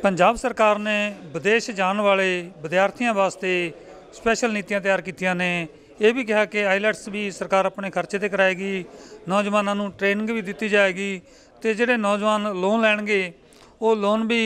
ਪੰਜਾਬ ਸਰਕਾਰ ਨੇ ਵਿਦੇਸ਼ ਜਾਣ ਵਾਲੇ ਵਿਦਿਆਰਥੀਆਂ ਵਾਸਤੇ ਸਪੈਸ਼ਲ ਨੀਤੀਆਂ ਤਿਆਰ ਕੀਤੀਆਂ ਨੇ ਇਹ ਵੀ ਕਿਹਾ ਕਿ ਆਈਲੈਟਸ ਵੀ ਸਰਕਾਰ ਆਪਣੇ ਖਰਚੇ ਤੇ ਕਰਾਏਗੀ ਨੌਜਵਾਨਾਂ ਨੂੰ ਟ੍ਰੇਨਿੰਗ ਵੀ ਦਿੱਤੀ ਜਾਏਗੀ ਤੇ ਜਿਹੜੇ ਨੌਜਵਾਨ ਲੋਨ ਲੈਣਗੇ ਉਹ ਲੋਨ ਵੀ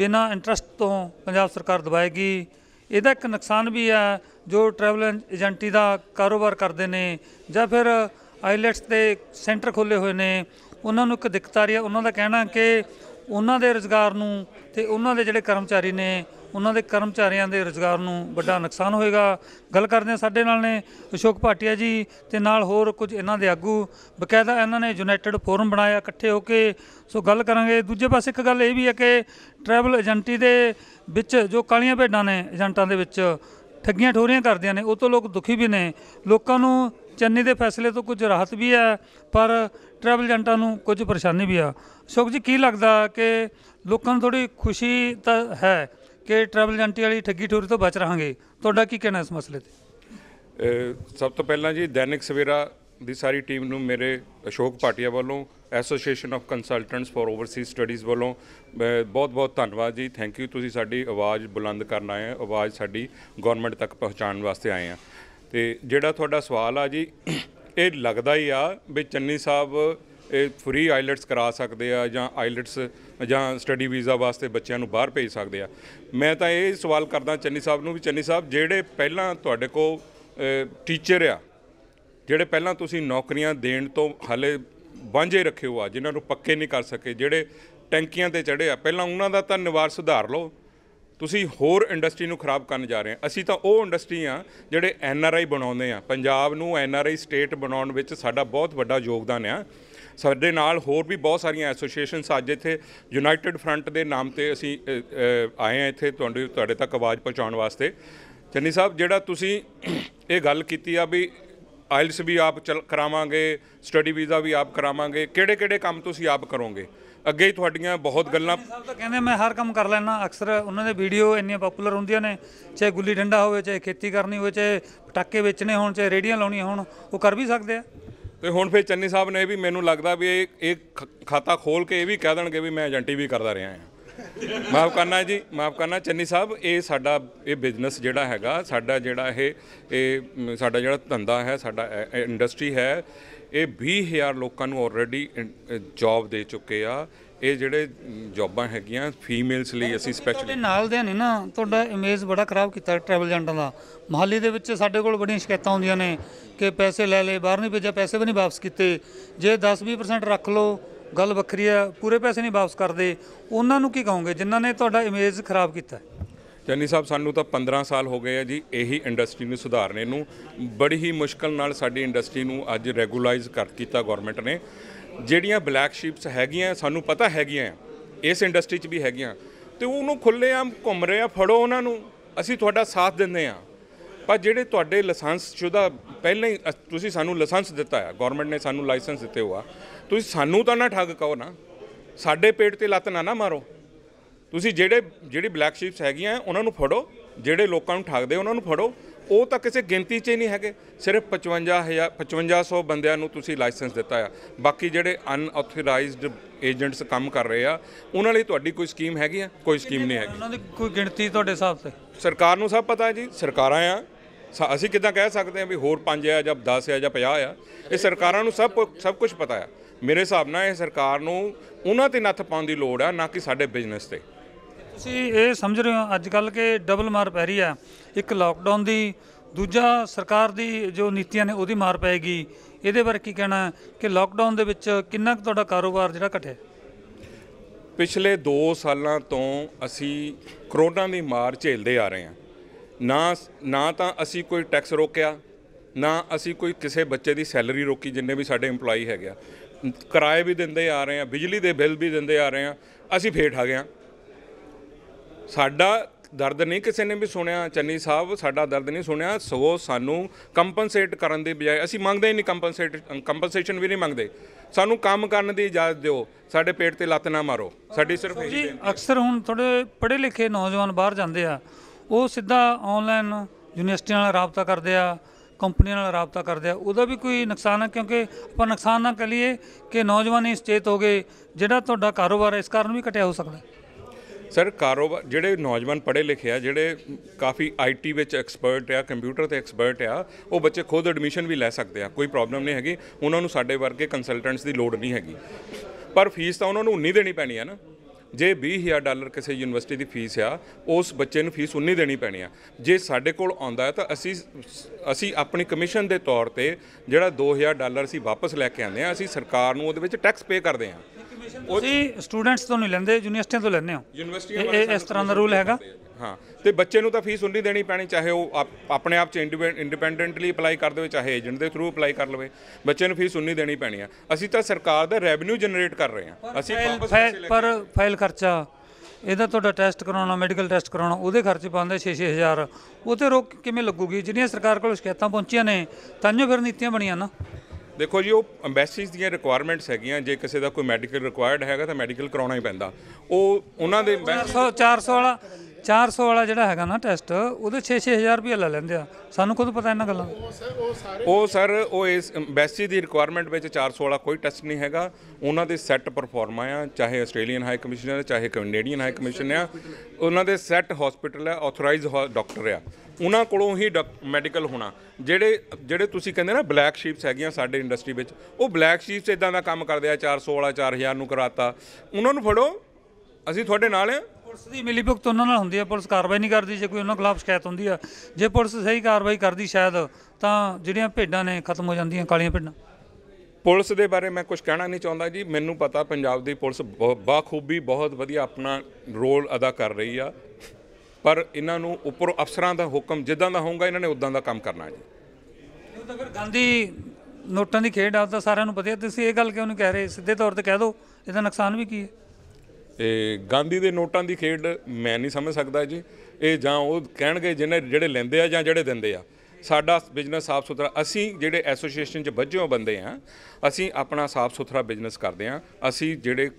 ਬਿਨਾਂ ਇੰਟਰਸਟ ਤੋਂ ਪੰਜਾਬ ਸਰਕਾਰ ਦਵਾਏਗੀ ਇਹਦਾ ਇੱਕ ਨੁਕਸਾਨ ਵੀ ਹੈ ਜੋ ਟਰੈਵਲ ਏਜੰਟੀ ਦਾ ਕਾਰੋਬਾਰ ਕਰਦੇ ਨੇ ਜਾਂ ਫਿਰ ਆਈਲੈਟਸ ਦੇ ਸੈਂਟਰ ਖੋਲੇ ਹੋਏ ਨੇ ਉਹਨਾਂ ਨੂੰ ਇੱਕ ਦਿੱਕਤ ਆ ਰਹੀ ਹੈ ਉਹਨਾਂ ਦਾ ਕਹਿਣਾ ਕਿ ਉਹਨਾਂ ਦੇ ਰੋਜ਼ਗਾਰ ਨੂੰ ਤੇ ਉਹਨਾਂ ਦੇ ਜਿਹੜੇ ਕਰਮਚਾਰੀ ਨੇ ਉਹਨਾਂ ਦੇ ਕਰਮਚਾਰੀਆਂ ਦੇ ਰੋਜ਼ਗਾਰ ਨੂੰ ਵੱਡਾ ਨੁਕਸਾਨ ਹੋਏਗਾ ਗੱਲ ਕਰਦੇ ਆ ਸਾਡੇ ਨਾਲ ਨੇ ਅਸ਼ੋਕ ਭਾਟਿਆ ਜੀ ਤੇ ਨਾਲ ਹੋਰ ਕੁਝ ਇਹਨਾਂ ਦੇ ਆਗੂ ਬਕਾਇਦਾ ਇਹਨਾਂ ਨੇ ਯੂਨਾਈਟਿਡ ਫੋਰਮ ਬਣਾਇਆ ਇਕੱਠੇ ਹੋ ਕੇ ਸੋ ਗੱਲ ਕਰਾਂਗੇ ਦੂਜੇ ਪਾਸੇ ਇੱਕ ਗੱਲ ਇਹ ਵੀ ਹੈ ਕਿ ਟਰੈਵਲ ਏਜੰਟੀ ਦੇ ਵਿੱਚ ਜੋ ਕਾਲੀਆਂ ਭੇਡਾਂ ਨੇ ਏਜੰਟਾਂ ਦੇ ਵਿੱਚ ਠੱਗੀਆਂ ਠੋਰੀਆਂ ਕਰਦਿਆਂ ਨੇ ਉਹ ਤੋਂ ਲੋਕ ਦੁਖੀ ਵੀ ਨੇ ਲੋਕਾਂ ਨੂੰ ਚੰਨੀ ਦੇ ਫੈਸਲੇ ਤੋਂ ਕੁਝ ਰਾਹਤ ਵੀ ਹੈ ਪਰ ਟਰੈਵਲ ਏਜੰਟਾਂ ਨੂੰ ਕੁਝ ਪਰੇਸ਼ਾਨੀ ਵੀ ਆ ਸ਼ੋਕ ਜੀ ਕੀ ਲੱਗਦਾ ਕਿ ਲੋਕਾਂ ਨੂੰ ਥੋੜੀ ਖੁਸ਼ੀ ਤਾਂ ਹੈ ਕਿ ਟਰੈਵਲ ਏਜੰਟੀ ਵਾਲੀ ਠੱਗੀ ਠੋਰੀ ਤੋਂ ਬਚ ਰਹਾਂਗੇ ਤੁਹਾਡਾ ਕੀ ਕਹਿਣਾ ਇਸ ਮਸਲੇ ਤੇ ਸਭ ਤੋਂ ਪਹਿਲਾਂ ਜੀ ਦੈਨਿਕ ਸਵੇਰਾ ਦੀ ਸਾਰੀ ਟੀਮ ਨੂੰ ਮੇਰੇ ਅਸ਼ੋਕ ਪਾਟਿਆ ਵੱਲੋਂ association of consultants for overseas studies ਵੱਲੋਂ ਬਹੁਤ-ਬਹੁਤ ਧੰਨਵਾਦ ਜੀ ਥੈਂਕ ਯੂ ਤੁਸੀਂ ਸਾਡੀ ਆਵਾਜ਼ ਬੁਲੰਦ ਕਰਨ ਆਏ ਆ ਆਵਾਜ਼ ਸਾਡੀ ਗਵਰਨਮੈਂਟ ਤੱਕ ਪਹੁੰਚਾਉਣ ਵਾਸਤੇ ਆਏ ਆ ਤੇ ਜਿਹੜਾ ਤੁਹਾਡਾ ਸਵਾਲ ਆ ਜੀ ਇਹ ਲੱਗਦਾ ਹੀ ਆ ਵੀ ਚੰਨੀ ਸਾਹਿਬ ਇਹ ਫ੍ਰੀ ਆਈਲਟਸ ਕਰਾ ਸਕਦੇ ਆ ਜਾਂ ਆਈਲਟਸ ਜਾਂ ਸਟੱਡੀ ਵੀਜ਼ਾ ਵਾਸਤੇ ਬੱਚਿਆਂ ਨੂੰ ਬਾਹਰ ਭੇਜ ਸਕਦੇ ਆ ਮੈਂ ਤਾਂ ਇਹ ਸਵਾਲ ਕਰਦਾ ਚੰਨੀ ਸਾਹਿਬ ਨੂੰ ਵੀ ਚੰਨੀ ਸਾਹਿਬ ਜਿਹੜੇ ਪਹਿਲਾਂ ਤੁਹਾਡੇ ਕੋ ਟੀਚਰ ਆ ਜਿਹੜੇ ਪਹਿਲਾਂ ਤੁਸੀਂ ਨੌਕਰੀਆਂ ਦੇਣ ਤੋਂ ਹਲੇ ਵਾਂਝੇ ਰੱਖੇ ਹੋਆ ਜਿਨ੍ਹਾਂ ਨੂੰ ਪੱਕੇ ਨਹੀਂ ਕਰ ਸਕੇ ਜਿਹੜੇ ਟੈਂਕੀਆਂ ਤੇ ਚੜੇ ਆ ਪਹਿਲਾਂ ਉਹਨਾਂ ਦਾ ਤਾਂ ਨਿਵਾਰ ਸੁਧਾਰ ਲਓ ਤੁਸੀਂ ਹੋਰ ਇੰਡਸਟਰੀ ਨੂੰ ਖਰਾਬ ਕਰਨ ਜਾ ਰਹੇ ਆ ਅਸੀਂ ਤਾਂ ਉਹ ਇੰਡਸਟਰੀ ਆ ਜਿਹੜੇ ਐਨ ਆਰ ਆਈ ਬਣਾਉਂਦੇ ਆ ਪੰਜਾਬ ਨੂੰ ਐਨ ਆਰ ਆਈ ਸਟੇਟ ਬਣਾਉਣ ਵਿੱਚ ਸਾਡਾ ਬਹੁਤ ਵੱਡਾ ਯੋਗਦਾਨ ਆ ਸਾਡੇ ਨਾਲ ਹੋਰ ਵੀ ਬਹੁਤ ਸਾਰੀਆਂ ਐਸੋਸੀਏਸ਼ਨਸ ਅੱਜ ਇੱਥੇ ਯੂਨਾਈਟਿਡ ਫਰੰਟ ਦੇ ਨਾਮ ਤੇ ਅਸੀਂ ਆਏ ਆ ਇੱਥੇ ਤੁਹਾਡੇ ਤੁਹਾਡੇ ਤੱਕ ਆਵਾਜ਼ ਪਹੁੰਚਾਉਣ ਵਾਸਤੇ ਚੰਨੀ ਸਾਹਿਬ ਜਿਹੜਾ ਤੁਸੀਂ ਇਹ ਗੱਲ ਕੀਤੀ ਆ ਵੀ ਆਇਲਸ ਵੀ ਆਪ ਕਰਾਵਾਂਗੇ ਸਟੱਡੀ ਵੀਜ਼ਾ ਵੀ ਆਪ ਕਰਾਵਾਂਗੇ ਕਿਹੜੇ ਕਿਹੜੇ ਕੰਮ ਤੁਸੀਂ ਆਪ ਕਰੋਗੇ ਅੱਗੇ ਹੀ ਤੁਹਾਡੀਆਂ ਬਹੁਤ ਗੱਲਾਂ ਸਾਹਿਬ ਤਾਂ ਕਹਿੰਦੇ ਮੈਂ ਹਰ ਕੰਮ ਕਰ ਲੈਣਾ ਅਕਸਰ ਉਹਨਾਂ ਦੇ ਵੀਡੀਓ ਇੰਨੀਆਂ ਪਪੂਲਰ ਹੁੰਦੀਆਂ ਨੇ ਚਾਹੇ ਗੁੱਲੀ ਡੰਡਾ ਹੋਵੇ ਚਾਹੇ ਖੇਤੀ ਕਰਨੀ ਹੋਵੇ ਚਾਹੇ ਪਟਾਕੇ ਵੇਚਣੇ ਹੋਣ ਚਾਹੇ ਰੇਡੀਆਂ ਲਾਉਣੀਆਂ ਹੋਣ ਉਹ ਕਰ ਵੀ ਸਕਦੇ ਆ ਤੇ ਹੁਣ ਫਿਰ ਚੰਨੀ ਸਾਹਿਬ ਨੇ ਵੀ ਮੈਨੂੰ ਲੱਗਦਾ ਵੀ ਇਹ ਖਾਤਾ ਖੋਲ ਕੇ ਇਹ ਵੀ ਕਹਿ ਦੇਣਗੇ ਵੀ ਮੈਂ ਏਜੰਟੀ ਵੀ ਕਰਦਾ ਰਿਹਾ ਹਾਂ ਮਾਫ ਕਰਨਾ ਜੀ ਮਾਫ ਕਰਨਾ ਚੰਨੀ ਸਾਹਿਬ ਇਹ ਸਾਡਾ ਇਹ ਬਿਜ਼ਨਸ ਜਿਹੜਾ ਹੈਗਾ ਸਾਡਾ ਜਿਹੜਾ ਇਹ ਇਹ ਸਾਡਾ ਜਿਹੜਾ ਧੰਦਾ ਹੈ ਸਾਡਾ ਇੰਡਸਟਰੀ ਹੈ ਇਹ 20000 ਲੋਕਾਂ ਨੂੰ ਆਲਰੇਡੀ ਜੌਬ ਦੇ ਚੁੱਕੇ ਆ ਇਹ ਜਿਹੜੇ ਜੌਬਾਂ ਹੈਗੀਆਂ ਫੀਮੇਲਸ ਲਈ ਅਸੀਂ ਸਪੈਸ਼ਲੀ ਨਾਲ ਦੇ ਨੇ ਨਾ ਤੁਹਾਡਾ ਇਮੇਜ ਬੜਾ ਖਰਾਬ ਕੀਤਾ ਟਰੈਵਲ ਏਜੰਟਾਂ ਦਾ ਮਹਾਲੀ ਦੇ ਵਿੱਚ ਸਾਡੇ ਕੋਲ ਬੜੀਆਂ ਸ਼ਿਕਾਇਤਾਂ ਆਉਂਦੀਆਂ ਨੇ ਕਿ ਪੈਸੇ ਲੈ ਲੈ ਬਾਹਰ ਨਹੀਂ ਭੇਜਿਆ ਪੈਸੇ ਵੀ ਨਹੀਂ ਵਾਪਸ ਕੀਤੇ ਜੇ 10-20% ਰੱਖ ਲਓ ਗੱਲ ਵੱਖਰੀ ਹੈ ਪੂਰੇ ਪੈਸੇ ਨਹੀਂ ਵਾਪਸ ਕਰਦੇ ਉਹਨਾਂ ਨੂੰ ਕੀ ਕਹੋਗੇ ਜਿਨ੍ਹਾਂ ਨੇ ਤੁਹਾਡਾ ਇਮੇਜ ਖਰਾਬ ਕੀਤਾ ਜੰਨੀ ਸਾਹਿਬ ਸਾਨੂੰ ਤਾਂ 15 ਸਾਲ ਹੋ ਗਏ ਆ ਜੀ ਇਹੀ ਇੰਡਸਟਰੀ ਨੂੰ ਸੁਧਾਰਨੇ ਨੂੰ ਬੜੀ ਹੀ ਮੁਸ਼ਕਲ ਨਾਲ ਸਾਡੀ ਇੰਡਸਟਰੀ ਨੂੰ ਅੱਜ ਰੈਗੂਲਾਈਜ਼ ਕਰ ਕੀਤਾ ਗਵਰਨਮੈਂਟ ਨੇ ਜਿਹੜੀਆਂ ਬਲੈਕ ਸ਼ੀਪਸ ਹੈਗੀਆਂ ਸਾਨੂੰ ਪਤਾ ਹੈਗੀਆਂ ਇਸ ਇੰਡਸਟਰੀ 'ਚ ਵੀ ਹੈਗੀਆਂ ਤੇ ਉਹਨੂੰ ਖੁੱਲੇ ਆ ਘੁੰਮ ਰਹੇ ਆ ਫੜੋ ਉਹਨਾਂ ਨੂੰ ਅਸੀਂ ਤੁਹਾਡਾ ਸਾਥ ਦਿੰਦੇ ਆ ਪਰ ਜਿਹੜੇ ਤੁਹਾਡੇ ਲਾਇਸੈਂਸ ਸ਼ੁਦਾ ਪਹਿਲਾਂ ਹੀ ਤੁਸੀਂ ਸਾਨੂੰ ਲਾਇਸੈਂਸ ਦਿੱਤਾ ਆ ਗਵਰਨਮੈਂਟ ਨੇ ਸਾਨੂੰ ਲਾਇਸੈਂਸ ਦਿੱਤੇ ਹੋਆ ਤੁਸੀਂ ਸਾਨੂੰ ਤਾਂ ਨਾ ਠੱਗ ਕਹੋ ਨਾ ਸਾਡੇ ਪੇਟ ਤੇ ਲੱਤ ਨਾ ਨਾ ਮਾਰੋ ਤੁਸੀਂ ਜਿਹੜੇ ਜਿਹੜੀ ਬਲੈਕ ਸ਼ੀਪਸ ਹੈਗੀਆਂ ਉਹਨਾਂ ਨੂੰ ਫੜੋ ਜਿਹੜੇ ਲੋਕਾਂ ਨੂੰ ਠੱਗਦੇ ਉਹਨਾਂ ਨੂੰ ਫੜੋ ਉਹ ਤਾਂ ਕਿਸੇ ਗਿਣਤੀ 'ਚ ਹੀ ਨਹੀਂ ਹੈਗੇ ਸਿਰਫ 55000 5500 ਬੰਦਿਆਂ ਨੂੰ ਤੁਸੀਂ ਲਾਇਸੈਂਸ ਦਿੱਤਾ ਆ ਬਾਕੀ ਜਿਹੜੇ ਅਨਆਥੋਰਾਈਜ਼ਡ ਏਜੰਟਸ ਕੰਮ ਕਰ ਰਹੇ ਆ ਉਹਨਾਂ ਲਈ ਤੁਹਾਡੀ ਕੋਈ ਸਕੀਮ ਹੈਗੀ ਆ ਕੋਈ ਸਕੀਮ ਨਹੀਂ ਹੈਗੀ ਉਹਨਾਂ ਦੀ ਕੋਈ ਗਿਣਤੀ ਤੁਹਾਡੇ ਹਿਸਾਬ ਤੇ ਸਰਕਾਰ ਨੂੰ ਸਭ ਪਤਾ ਹੈ ਜੀ ਸਰਕਾਰਾਂ ਆ ਅਸੀਂ ਕਿਦਾਂ ਕਹਿ ਸਕਦੇ ਹਾਂ ਵੀ ਹੋਰ 5 ਆ ਜਾਂ 10 ਆ ਜਾਂ 50 ਆ ਇਹ ਸਰਕਾਰਾਂ ਨੂੰ ਸਭ ਸਭ ਕੁਝ ਪਤਾ ਆ ਮੇਰੇ ਹਿਸਾਬ ਨਾਲ ਇਹ ਸਰਕਾਰ ਨੂੰ ਉਹਨਾਂ ਤੇ ਨੱਥ ਪਾਉਣ ਦੀ ਲੋੜ ਆ ਨਾ ਕਿ ਸਾਡੇ ਬਿਜ਼ਨਸ ਤੇ ਤੁਸੀਂ ਇਹ ਸਮਝ ਰਹੇ ਹੋ ਅੱਜ ਕੱਲ ਕਿ ਡਬਲ ਮਾਰ ਪੈ ਰਹੀ ਆ ਇੱਕ ਲਾਕਡਾਊਨ ਦੀ ਦੂਜਾ ਸਰਕਾਰ ਦੀ ਜੋ ਨੀਤੀਆਂ ਨੇ ਉਹਦੀ ਮਾਰ ਪੈਗੀ ਇਹਦੇ ਬਾਰੇ ਕੀ ਕਹਿਣਾ ਕਿ ਲਾਕਡਾਊਨ ਦੇ ਵਿੱਚ ਕਿੰਨਾ ਕੁ ਤੁਹਾਡਾ ਕਾਰੋਬਾਰ ਜਿਹੜਾ ਘਟਿਆ ਪਿਛਲੇ 2 ਸਾਲਾਂ ਤੋਂ ਅਸੀਂ ਕਰੋਨਾ ਦੀ ਮਾਰ ਝੇਲਦੇ ਆ ਰਹੇ ਹਾਂ ਨਾ ਨਾ ਤਾਂ ਅਸੀਂ ਕੋਈ ਟੈਕਸ ਰੋਕਿਆ ਨਾ ਅਸੀਂ ਕੋਈ ਕਿਸੇ ਬੱਚੇ ਦੀ ਸੈਲਰੀ ਰੋਕੀ ਜਿੰਨੇ ਵੀ ਸਾਡੇ EMPLOYE ਹੈਗੇ ਆ ਕਿਰਾਏ ਵੀ ਦਿੰਦੇ ਆ ਰਹੇ ਆ ਬਿਜਲੀ ਦੇ ਬਿੱਲ ਵੀ ਦਿੰਦੇ ਆ ਰਹੇ ਆ ਅਸੀਂ ਫੇਟ ਆ ਗਏ ਆ ਸਾਡਾ ਦਰਦ ਨਹੀਂ ਕਿਸੇ ਨੇ ਵੀ ਸੁਣਿਆ ਚੰਨੀ ਸਾਹਿਬ ਸਾਡਾ ਦਰਦ ਨਹੀਂ ਸੁਣਿਆ ਸੋ ਸਾਨੂੰ ਕੰਪਨਸੇਟ ਕਰਨ ਦੀ ਬਜਾਏ ਅਸੀਂ ਮੰਗਦੇ ਹੀ ਨਹੀਂ ਕੰਪਨਸੇਟ ਕੰਪਨਸੇਸ਼ਨ ਵੀ ਨਹੀਂ ਮੰਗਦੇ ਸਾਨੂੰ ਕੰਮ ਕਰਨ ਦੀ ਇਜਾਜ਼ਤ ਦਿਓ ਸਾਡੇ ਪੇਟ ਤੇ ਲੱਤ ਨਾ ਮਾਰੋ ਸਾਡੀ ਸਿਰਫ ਜੀ ਅਕਸਰ ਹੁਣ ਥੋੜੇ ਪੜ੍ਹੇ ਲਿਖੇ ਨੌਜਵਾਨ ਬਾਹਰ ਜਾਂਦੇ ਆ ਉਹ ਸਿੱਧਾ ਆਨਲਾਈਨ ਯੂਨੀਵਰਸਿਟੀ ਨਾਲ ਰਾਬਤਾ ਕਰਦੇ ਆ ਕੰਪਨੀ ਨਾਲ ਰਾਬਤਾ ਕਰਦੇ ਆ ਉਹਦਾ ਵੀ ਕੋਈ ਨੁਕਸਾਨ ਆ ਕਿਉਂਕਿ ਆਪਾਂ ਨੁਕਸਾਨ ਨਾ ਕਰੀਏ ਕਿ ਨੌਜਵਾਨੀ ਇਸ ਹੋ ਗਏ ਜਿਹੜਾ ਤੁਹਾਡਾ ਕਾਰੋਬਾਰ ਇਸ ਕਾਰਨ ਵੀ ਘਟਿਆ ਹੋ ਸਕਦਾ ਸਰ ਕਾਰੋਬਾਰ ਜਿਹੜੇ ਨੌਜਵਾਨ ਪੜ੍ਹੇ ਲਿਖੇ ਆ ਜਿਹੜੇ ਕਾਫੀ ਆਈਟੀ ਵਿੱਚ ਐਕਸਪਰਟ ਆ ਕੰਪਿਊਟਰ ਤੇ ਐਕਸਪਰਟ ਆ ਉਹ ਬੱਚੇ ਖੁਦ ਐਡਮਿਸ਼ਨ ਵੀ ਲੈ ਸਕਦੇ ਆ ਕੋਈ ਪ੍ਰੋਬਲਮ ਨਹੀਂ ਹੈਗੀ ਉਹਨਾਂ ਨੂੰ ਸਾਡੇ ਵਰਗੇ ਕੰਸਲਟੈਂਟਸ ਦੀ ਲੋੜ ਨਹੀਂ ਹੈਗੀ ਪਰ ਫੀਸ ਤਾਂ ਉਹਨਾਂ ਨੂੰ ਉਨੀ ਦੇਣੀ ਪੈਣੀ ਆ ਨਾ ਜੇ 20000 ਡਾਲਰ ਕਿਸੇ ਯੂਨੀਵਰਸਿਟੀ ਦੀ ਫੀਸ ਆ ਉਸ ਬੱਚੇ ਨੂੰ ਫੀਸ ਉਨੀ ਦੇਣੀ ਪੈਣੀ ਆ ਜੇ ਸਾਡੇ ਕੋਲ ਆਉਂਦਾ ਹੈ ਤਾਂ ਅਸੀਂ ਅਸੀਂ ਆਪਣੀ ਕਮਿਸ਼ਨ ਦੇ ਤੌਰ ਤੇ ਜਿਹੜਾ 2000 ਡਾਲਰ ਅਸੀਂ ਵਾਪਸ ਲੈ ਕੇ ਆਉਂਦੇ ਆ ਅਸੀਂ ਸਰਕਾਰ ਨੂੰ ਉਹਦੇ ਵਿੱਚ ਟੈਕਸ ਪੇ ਕਰਦੇ ਆ ਤੁਸੀਂ ਸਟੂਡੈਂਟਸ ਤੋਂ ਨਹੀਂ ਲੈਂਦੇ ਯੂਨੀਵਰਸਿਟੀਆਂ ਤੋਂ ਲੈਂਦੇ ਹੋ ਯੂਨੀਵਰਸਿਟੀਆਂ ਇਹ- ਇਸ ਤਰ੍ਹਾਂ ਦਾ ਰੂਲ ਹੈਗਾ ਹਾਂ ਤੇ ਬੱਚੇ ਨੂੰ ਤਾਂ ਫੀਸ ਉਨੀ ਦੇਣੀ ਪੈਣੀ ਚਾਹੇ ਉਹ ਆਪਣੇ ਆਪ ਚ ਇੰਡੀਪੈਂਡੈਂਟਲੀ ਅਪਲਾਈ ਕਰ ਦੇਵੇ ਚਾਹੇ ਏਜੰਟ ਦੇ ਥਰੂ ਅਪਲਾਈ ਕਰ ਲਵੇ ਬੱਚੇ ਨੂੰ ਫੀਸ ਉਨੀ ਦੇਣੀ ਪੈਣੀ ਆ ਅਸੀਂ ਤਾਂ ਸਰਕਾਰ ਦਾ ਰੈਵਨਿਊ ਜਨਰੇਟ ਕਰ ਰਹੇ ਹਾਂ ਅਸੀਂ ਪਰ ਫਾਈਲ ਖਰਚਾ ਇਹਦਾ ਤੁਹਾਡਾ ਟੈਸਟ ਕਰਾਉਣਾ ਮੈਡੀਕਲ ਟੈਸਟ ਕਰਾਉਣਾ ਉਹਦੇ ਖਰਚੇ ਪਾਉਂਦੇ 6-6000 ਉਹ ਤੇ ਰੋਕ ਕਿਵੇਂ ਲੱਗੂਗੀ ਜਿਹੜੀਆਂ ਸਰਕਾਰ ਕੋਲ ਸ਼ਿਕਾਇਤਾਂ ਪਹੁੰਚੀਆਂ ਨੇ ਤਾਂ ਜੋ ਫਿਰ ਨੀਤੀਆਂ ਬਣੀਆਂ ਨਾ ਦੇਖੋ ਜੀ ਉਹ ਐਮਬੈਸੀਜ਼ ਦੀਆਂ ਰਿਕੁਆਇਰਮੈਂਟਸ ਹੈਗੀਆਂ ਜੇ ਕਿਸੇ ਦਾ ਕੋਈ ਮੈਡੀਕਲ ਰਿਕੁਆਇਰਡ ਹੈਗਾ ਤਾਂ ਮੈਡੀਕਲ ਕਰਾਉਣਾ ਹੀ ਪੈਂਦਾ ਉਹ ਉਹਨਾਂ ਦੇ 400 ਵਾਲਾ 400 ਵਾਲਾ ਜਿਹੜਾ ਹੈਗਾ ਨਾ ਟੈਸਟ ਉਹਦੇ 6-6000 ਰੁਪਏ ਲੈ ਲੈਂਦੇ ਆ ਸਾਨੂੰ ਖੁਦ ਪਤਾ ਇਹਨਾਂ ਗੱਲਾਂ ਉਹ ਸਰ ਉਹ ਇਸ ਐਮਬੈਸੀ ਦੀ ਰਿਕੁਆਇਰਮੈਂਟ ਵਿੱਚ 400 ਵਾਲਾ ਕੋਈ ਟੈਸਟ ਨਹੀਂ ਹੈਗਾ ਉਹਨਾਂ ਦੇ ਸੈੱਟ ਪਰਫਾਰਮਾ ਆ ਚਾਹੇ ਆਸਟ੍ਰੇਲੀਅਨ ਹਾਈ ਕਮਿਸ਼ਨਰ ਆ ਚਾਹੇ ਕੈਨੇਡੀਅਨ ਹਾਈ ਕਮਿਸ਼ਨਰ ਆ ਉਹਨਾਂ ਦੇ ਸੈੱਟ ਹਸਪੀਟਲ ਆ ਆਥੋਰਾਈਜ਼ਡ ਡਾਕਟਰ ਆ ਉਹਨਾਂ ਕੋਲੋਂ ਹੀ ਮੈਡੀਕਲ ਹੋਣਾ ਜਿਹੜੇ ਜਿਹੜੇ ਤੁਸੀਂ ਕਹਿੰਦੇ ਨਾ ਬਲੈਕ ਸ਼ੀਪਸ ਹੈਗੀਆਂ ਸਾਡੇ ਇੰਡਸਟਰੀ ਵਿੱਚ ਉਹ ਬਲੈਕ ਸ਼ੀਪਸ ਇਦਾਂ ਦਾ ਕੰਮ ਕਰਦੇ ਆ 400 ਵਾਲਾ 4000 ਨੂੰ ਕਰਾਤਾ ਉਹਨਾਂ ਨੂੰ ਫੜੋ ਅਸੀਂ ਤੁਹਾਡੇ ਨਾਲ ਆ ਪੁਲਿਸ ਦੀ ਮਿਲੀਭੁਗਤ ਉਹਨਾਂ ਨਾਲ ਹੁੰਦੀ ਹੈ ਪੁਲਿਸ ਕਾਰਵਾਈ ਨਹੀਂ ਕਰਦੀ ਜੇ ਕੋਈ ਉਹਨਾਂ ਖਿਲਾਫ ਸ਼ਿਕਾਇਤ ਹੁੰਦੀ ਆ ਜੇ ਪੁਲਿਸ ਸਹੀ ਕਾਰਵਾਈ ਕਰਦੀ ਸ਼ਾਇਦ ਤਾਂ ਜਿਹੜੀਆਂ ਭੇਡਾਂ ਨੇ ਖਤਮ ਹੋ ਜਾਂਦੀਆਂ ਕਾਲੀਆਂ ਭੇਡਾਂ ਪੁਲਿਸ ਦੇ ਬਾਰੇ ਮੈਂ ਕੁਝ ਕਹਿਣਾ ਨਹੀਂ ਚਾਹੁੰਦਾ ਜੀ ਮੈਨੂੰ ਪਤਾ ਪੰਜਾਬ ਦੀ ਪੁਲਿਸ ਬਾਖੂਬੀ ਬਹੁਤ ਵਧੀਆ ਆਪਣਾ ਰੋਲ ਅਦਾ ਕਰ ਰਹੀ ਆ ਪਰ ਇਹਨਾਂ ਨੂੰ ਉੱਪਰੋਂ ਅਫਸਰਾਂ ਦਾ ਹੁਕਮ ਜਿੱਦਾਂ ਦਾ ਹੋਊਗਾ ਇਹਨਾਂ ਨੇ ਉਦਾਂ ਦਾ ਕੰਮ ਕਰਨਾ ਜੀ ਉਹ ਤਾਂ ਫਿਰ ਗਾਂਧੀ ਨੋਟਾਂ ਦੀ ਖੇਡ ਆ ਤਾਂ ਸਾਰਿਆਂ ਨੂੰ ਪਤਾ ਤੁਸੀਂ ਇਹ ਗੱਲ ਕਿਉਂ ਨਹੀਂ ਕਹਿ ਰਹੇ ਸਿੱਧੇ ਤੌਰ ਤੇ ਕਹਿ ਦਿਓ ਇਹਦਾ ਨੁਕਸਾਨ ਵੀ ਕੀ ਹੈ ਇਹ ਗਾਂਧੀ ਦੇ ਨੋਟਾਂ ਦੀ ਖੇਡ ਮੈਂ ਨਹੀਂ ਸਮਝ ਸਕਦਾ ਜੀ ਇਹ ਜਾਂ ਉਹ ਕਹਿਣਗੇ ਜਿਹਨੇ ਜਿਹੜੇ ਲੈਂਦੇ ਆ ਜਾਂ ਜਿਹੜੇ ਦਿੰਦੇ ਆ ਸਾਡਾ ਬਿਜ਼ਨਸ ਸਾਫ ਸੁਥਰਾ ਅਸੀਂ ਜਿਹੜੇ ਐਸੋਸੀਏਸ਼ਨ 'ਚ ਵੱਜੇ ਬੰਦੇ ਆ ਅਸੀਂ ਆਪਣਾ ਸਾਫ ਸੁਥਰਾ ਬਿਜ਼ਨਸ ਕਰਦੇ ਆ ਅਸੀਂ ਜਿਹੜੇ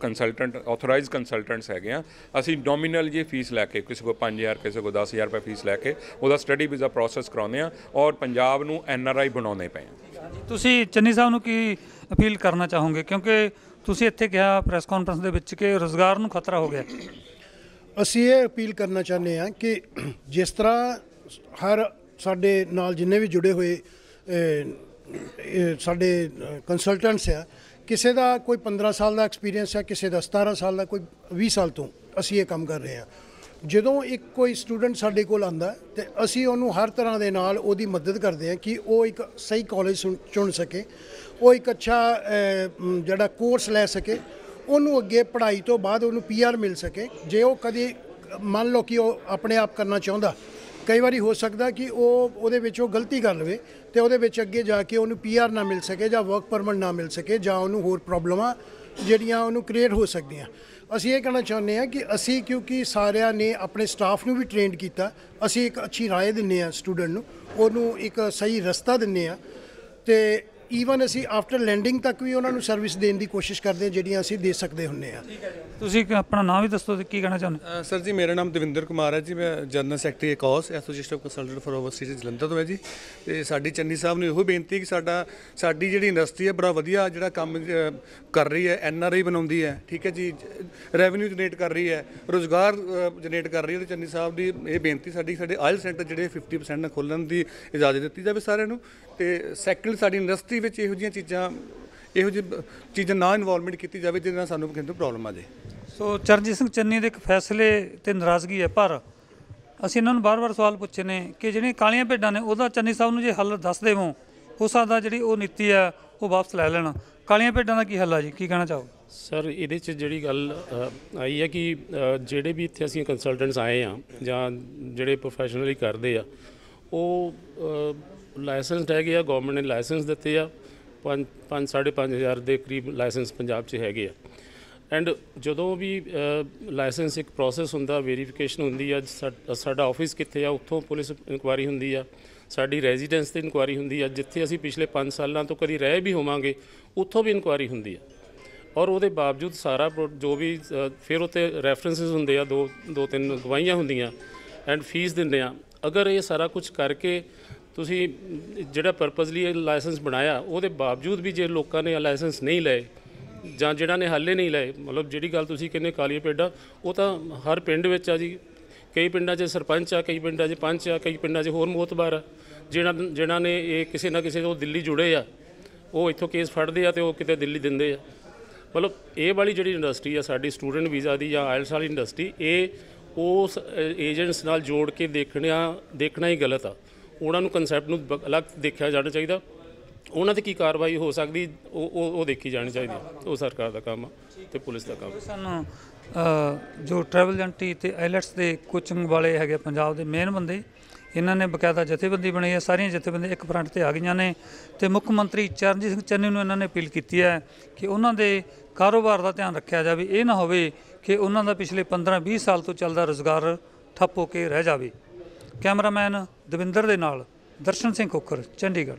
ਕੰਸਲਟੈਂਟ ਆਥੋਰਾਈਜ਼ ਕੰਸਲਟੈਂਟਸ ਹੈਗੇ ਆ ਅਸੀਂ ਨੋਮੀਨਲ ਜੀ ਫੀਸ ਲੈ ਕੇ ਕਿਸੇ ਕੋ 5000 ਕਿਸੇ ਕੋ 10000 ਰੁਪਏ ਫੀਸ ਲੈ ਕੇ ਉਹਦਾ ਸਟੱਡੀ ਵੀਜ਼ਾ ਪ੍ਰੋਸੈਸ ਕਰਾਉਂਦੇ ਆ ਔਰ ਪੰਜਾਬ ਨੂੰ ਐਨਆਰਆਈ ਬਣਾਉਂਦੇ ਪਏ ਆ ਤੁਸੀਂ ਚੰਨੀ ਸਾਹਿਬ ਨੂੰ ਕੀ ਅਪੀਲ ਕਰਨਾ ਚਾਹੋਗੇ ਕਿਉਂਕਿ ਤੁਸੀਂ ਇੱਥੇ ਕਿਹਾ ਪ੍ਰੈਸ ਕਾਨਫਰੰਸ ਦੇ ਵਿੱਚ ਕਿ ਰੋਜ਼ਗਾਰ ਨੂੰ ਖਤਰਾ ਹੋ ਗਿਆ ਅਸੀਂ ਇਹ ਅਪੀਲ ਕਰਨਾ ਚਾਹੁੰਦੇ ਹਾਂ ਕਿ ਜਿਸ ਤਰ੍ਹਾਂ ਹਰ ਸਾਡੇ ਨਾਲ ਜਿੰਨੇ ਵੀ ਜੁੜੇ ਹੋਏ ਸਾਡੇ ਕੰਸਲਟੈਂਟਸ ਆ ਕਿਸੇ ਦਾ ਕੋਈ 15 ਸਾਲ ਦਾ ਐਕਸਪੀਰੀਅੰਸ ਹੈ ਕਿਸੇ ਦਾ 17 ਸਾਲ ਦਾ ਕੋਈ 20 ਸਾਲ ਤੋਂ ਅਸੀਂ ਇਹ ਕੰਮ ਕਰ ਰਹੇ ਹਾਂ ਜਦੋਂ ਇੱਕ ਕੋਈ ਸਟੂਡੈਂਟ ਸਾਡੇ ਕੋਲ ਆਂਦਾ ਤੇ ਅਸੀਂ ਉਹਨੂੰ ਹਰ ਤਰ੍ਹਾਂ ਦੇ ਨਾਲ ਉਹਦੀ ਮਦਦ ਕਰਦੇ ਹਾਂ ਕਿ ਉਹ ਇੱਕ ਸਹੀ ਕਾਲਜ ਚੁਣ ਸਕੇ ਉਹ ਇੱਕ ਅੱਛਾ ਜਿਹੜਾ ਕੋਰਸ ਲੈ ਸਕੇ ਉਹਨੂੰ ਅੱਗੇ ਪੜ੍ਹਾਈ ਤੋਂ ਬਾਅਦ ਉਹਨੂੰ ਪੀਆਰ ਮਿਲ ਸਕੇ ਜੇ ਉਹ ਕਦੀ ਮੰਨ ਲਓ ਕਿ ਉਹ ਆਪਣੇ ਆਪ ਕਰਨਾ ਚਾਹੁੰਦਾ ਕਈ ਵਾਰੀ ਹੋ ਸਕਦਾ ਕਿ ਉਹ ਉਹਦੇ ਵਿੱਚ ਉਹ ਗਲਤੀ ਕਰ ਲਵੇ ਤੇ ਉਹਦੇ ਵਿੱਚ ਅੱਗੇ ਜਾ ਕੇ ਉਹਨੂੰ ਪੀਆਰ ਨਾ ਮਿਲ ਸਕੇ ਜਾਂ ਵਰਕ ਪਰਮਿਟ ਨਾ ਮਿਲ ਸਕੇ ਜਾਂ ਉਹਨੂੰ ਹੋਰ ਪ੍ਰੋਬਲਮਾਂ ਜਿਹੜੀਆਂ ਉਹਨੂੰ ਕ੍ਰੀਏਟ ਹੋ ਸਕਦੀਆਂ ਅਸੀਂ ਇਹ ਕਹਿਣਾ ਚਾਹੁੰਦੇ ਹਾਂ ਕਿ ਅਸੀਂ ਕਿਉਂਕਿ ਸਾਰਿਆਂ ਨੇ ਆਪਣੇ ਸਟਾਫ ਨੂੰ ਵੀ ਟ੍ਰੇਨਡ ਕੀਤਾ ਅਸੀਂ ਇੱਕ ਅੱਛੀ رائے ਦਿੰਨੇ ਆ ਸਟੂਡੈਂਟ ਨੂੰ ਉਹਨੂੰ ਇੱਕ ਸਹੀ ਰਸਤਾ ਦਿੰਨੇ ਆ ਤੇ ਈਵਨ ਅਸੀਂ ਆਫਟਰ ਲੈਂਡਿੰਗ ਤੱਕ ਵੀ ਉਹਨਾਂ ਨੂੰ ਸਰਵਿਸ ਦੇਣ ਦੀ ਕੋਸ਼ਿਸ਼ ਕਰਦੇ ਹਾਂ ਜਿਹੜੀਆਂ ਅਸੀਂ ਦੇ ਸਕਦੇ ਹੁੰਨੇ ਆ ਤੁਸੀਂ ਆਪਣਾ ਨਾਮ ਵੀ ਦੱਸੋ ਤੇ ਕੀ ਕਹਿਣਾ ਚਾਹੁੰਦੇ ਸਰ ਜੀ ਮੇਰਾ ਨਾਮ ਦਵਿੰਦਰ ਕੁਮਾਰ ਹੈ ਜੀ ਮੈਂ general secretary ACOS association of consultant for overseas Jalandhar ਤੋਂ ਹੈ ਜੀ ਤੇ ਸਾਡੀ ਚੰਨੀ ਸਾਹਿਬ ਨੂੰ ਇਹੋ ਬੇਨਤੀ ਕਿ ਸਾਡਾ ਸਾਡੀ ਜਿਹੜੀ ਇੰਡਸਟਰੀ ਹੈ ਬੜਾ ਵਧੀਆ ਜਿਹੜਾ ਕੰਮ ਕਰ ਰਹੀ ਹੈ ਐਨ ਆਰ ਆਈ ਬਣਾਉਂਦੀ ਹੈ ਠੀਕ ਹੈ ਜੀ ਰੈਵਨਿਊ ਜਨਰੇਟ ਕਰ ਰਹੀ ਹੈ ਰੋਜ਼ਗਾਰ ਜਨਰੇਟ ਕਰ ਰਹੀ ਹੈ ਤੇ ਚੰਨੀ ਸਾਹਿਬ ਦੀ ਇਹ ਬੇਨਤੀ ਸਾਡੀ ਸਾਡੇ ਆਇਲ ਸੈਂਟਰ ਜਿਹੜੇ 50% ਨਾਲ ਖੋਲਣ ਦੀ ਇਜਾਜ਼ਤ ਦਿੱਤੀ ਜਾਵੇ ਸਾਰਿਆਂ ਨੂੰ ਤੇ ਸੈਕਿੰਡ ਸਾਡੀ ਇੰਡਸਟਰੀ ਹਿਸਟਰੀ ਵਿੱਚ ਇਹੋ ਜਿਹੀਆਂ ਚੀਜ਼ਾਂ ਇਹੋ ਜਿਹੀ ਚੀਜ਼ਾਂ ਨਾ ਇਨਵੋਲਵਮੈਂਟ ਕੀਤੀ ਜਾਵੇ ਜਿਹਦੇ ਨਾਲ ਸਾਨੂੰ ਕਿੰਤੂ ਪ੍ਰੋਬਲਮ ਆ ਜੇ ਸੋ ਚਰਨਜੀਤ ਸਿੰਘ ਚੰਨੀ ਦੇ ਇੱਕ ਫੈਸਲੇ ਤੇ ਨਾਰਾਜ਼ਗੀ ਹੈ ਪਰ ਅਸੀਂ ਇਹਨਾਂ ਨੂੰ ਬਾਰ-ਬਾਰ ਸਵਾਲ ਪੁੱਛੇ ਨੇ ਕਿ ਜਿਹੜੀਆਂ ਕਾਲੀਆਂ ਭੇਡਾਂ ਨੇ ਉਹਦਾ ਚੰਨੀ ਸਾਹਿਬ ਨੂੰ ਜੇ ਹੱਲ ਦੱਸ ਦੇਵੋ ਉਹ ਸਾਦਾ ਜਿਹੜੀ ਉਹ ਨੀਤੀ ਆ ਉਹ ਵਾਪਸ ਲੈ ਲੈਣਾ ਕਾਲੀਆਂ ਭੇਡਾਂ ਦਾ ਕੀ ਹੱਲ ਆ ਜੀ ਕੀ ਕਹਿਣਾ ਚਾਹੋ ਸਰ ਇਹਦੇ 'ਚ ਜਿਹੜੀ ਗੱਲ ਆਈ ਹੈ ਕਿ ਜਿਹੜੇ ਵੀ ਇੱਥੇ ਅਸੀਂ ਕੰਸਲਟੈਂਟਸ ਆਏ ਆ ਜਾਂ ਜਿਹੜੇ ਪ੍ਰੋਫੈਸ਼ਨਲੀ ਕਰਦੇ ਆ ਉਹ ਲਾਇਸੈਂਸ ਹੈਗੇ ਆ ਗਵਰਨਮੈਂਟ ਨੇ ਲਾਇਸੈਂਸ ਦਿੱਤੇ ਆ 5 5.5000 ਦੇ ਕਰੀਬ ਲਾਇਸੈਂਸ ਪੰਜਾਬ 'ਚ ਹੈਗੇ ਆ ਐਂਡ ਜਦੋਂ ਵੀ ਲਾਇਸੈਂਸ ਇੱਕ ਪ੍ਰੋਸੈਸ ਹੁੰਦਾ ਵੈਰੀਫਿਕੇਸ਼ਨ ਹੁੰਦੀ ਆ ਸਾਡਾ ਆਫਿਸ ਕਿੱਥੇ ਆ ਉੱਥੋਂ ਪੁਲਿਸ ਇਨਕੁਆਰੀ ਹੁੰਦੀ ਆ ਸਾਡੀ ਰੈਜ਼ੀਡੈਂਸ ਤੇ ਇਨਕੁਆਰੀ ਹੁੰਦੀ ਆ ਜਿੱਥੇ ਅਸੀਂ ਪਿਛਲੇ 5 ਸਾਲਾਂ ਤੋਂ ਕਦੀ ਰਹਿ ਵੀ ਹੋਵਾਂਗੇ ਉੱਥੋਂ ਵੀ ਇਨਕੁਆਰੀ ਹੁੰਦੀ ਆ ਔਰ ਉਹਦੇ ਬਾਵਜੂਦ ਸਾਰਾ ਜੋ ਵੀ ਫਿਰ ਉਤੇ ਰੈਫਰੈਂਸਸ ਹੁੰਦੇ ਆ ਦੋ ਦੋ ਤਿੰਨ ਗਵਾਹੀਆਂ ਹੁੰਦੀਆਂ ਐਂਡ ਫੀਸ ਦਿੰਦੇ ਆ ਅਗਰ ਇਹ ਸਾਰਾ ਕੁਝ ਕਰਕੇ ਤੁਸੀਂ ਜਿਹੜਾ ਪਰਪਸਲੀ ਇਹ ਲਾਇਸੈਂਸ ਬਣਾਇਆ ਉਹਦੇ ਬਾਵਜੂਦ ਵੀ ਜੇ ਲੋਕਾਂ ਨੇ ਲਾਇਸੈਂਸ ਨਹੀਂ ਲਏ ਜਾਂ ਜਿਹੜਾ ਨੇ ਹਾਲੇ ਨਹੀਂ ਲਏ ਮਤਲਬ ਜਿਹੜੀ ਗੱਲ ਤੁਸੀਂ ਕਹਿੰਦੇ ਕਾਲੀਆ ਪੇਡਾ ਉਹ ਤਾਂ ਹਰ ਪਿੰਡ ਵਿੱਚ ਆ ਜੀ ਕਈ ਪਿੰਡਾਂ 'ਚ ਸਰਪੰਚ ਆ ਕਈ ਪਿੰਡਾਂ 'ਚ ਪੰਚ ਆ ਕਈ ਪਿੰਡਾਂ 'ਚ ਹੋਰ ਮੋਤਬਾਰ ਆ ਜਿਹੜਾ ਜਿਹਨਾਂ ਨੇ ਇਹ ਕਿਸੇ ਨਾ ਕਿਸੇ ਤੋਂ ਦਿੱਲੀ ਜੁੜੇ ਆ ਉਹ ਇੱਥੋਂ ਕੇਸ ਫੜਦੇ ਆ ਤੇ ਉਹ ਕਿਤੇ ਦਿੱਲੀ ਦਿੰਦੇ ਆ ਮਤਲਬ ਇਹ ਵਾਲੀ ਜਿਹੜੀ ਇੰਡਸਟਰੀ ਆ ਸਾਡੀ ਸਟੂਡੈਂਟ ਵੀਜ਼ਾ ਦੀ ਜਾਂ ਆਇਲਸ ਵਾਲੀ ਇੰਡਸਟਰੀ ਇਹ ਉਸ ਏਜੰਟਸ ਨਾਲ ਜੋੜ ਕੇ ਦੇਖਣਾ ਦੇਖਣਾ ਹੀ ਗਲਤ ਆ ਉਹਨਾਂ ਨੂੰ ਕਨਸੈਪਟ ਨੂੰ ਅਲੱਗ ਦੇਖਿਆ ਜਾਣਾ ਚਾਹੀਦਾ ਉਹਨਾਂ ਤੇ ਕੀ ਕਾਰਵਾਈ ਹੋ ਸਕਦੀ ਉਹ ਉਹ ਦੇਖੀ ਜਾਣੀ ਚਾਹੀਦੀ ਉਹ ਸਰਕਾਰ ਦਾ ਕੰਮ ਆ ਤੇ ਪੁਲਿਸ ਦਾ ਕੰਮ ਸਾਨੂੰ ਜੋ ਟਰੈਵਲ ਏਜੰਟੀ ਤੇ ਆਈਲੈਟਸ ਦੇ ਕੋਚਿੰਗ ਵਾਲੇ ਹੈਗੇ ਪੰਜਾਬ ਦੇ ਮੇਨ ਬੰਦੇ ਇਹਨਾਂ ਨੇ ਬਕਾਇਦਾ ਜਥੇਬੰਦੀ ਬਣਾਈ ਹੈ ਸਾਰੀਆਂ ਜਥੇਬੰਦੀਆਂ ਇੱਕ ਫਰੰਟ ਤੇ ਆ ਗਈਆਂ ਨੇ ਤੇ ਮੁੱਖ ਮੰਤਰੀ ਚਰਨਜੀਤ ਸਿੰਘ ਚੰਨੀ ਨੂੰ ਇਹਨਾਂ ਨੇ ਅਪੀਲ ਕੀਤੀ ਹੈ ਕਿ ਉਹਨਾਂ ਦੇ ਕਾਰੋਬਾਰ ਦਾ ਧਿਆਨ ਰੱਖਿਆ ਜਾਵੇ ਇਹ ਨਾ ਹੋਵੇ ਕਿ ਉਹਨਾਂ ਦਾ ਪਿਛਲੇ 15-20 ਸਾਲ ਤੋਂ ਚੱਲਦਾ ਰੋਜ਼ਗਾਰ ਠੱਪ ਹੋ ਕੇ ਰਹਿ ਜਾਵੇ ਕੈਮਰਾਮੈਨ ਦਵਿੰਦਰ ਦੇ ਨਾਲ ਦਰਸ਼ਨ ਸਿੰਘ ਕੋਕਰ ਚੰਡੀਗੜ੍ਹ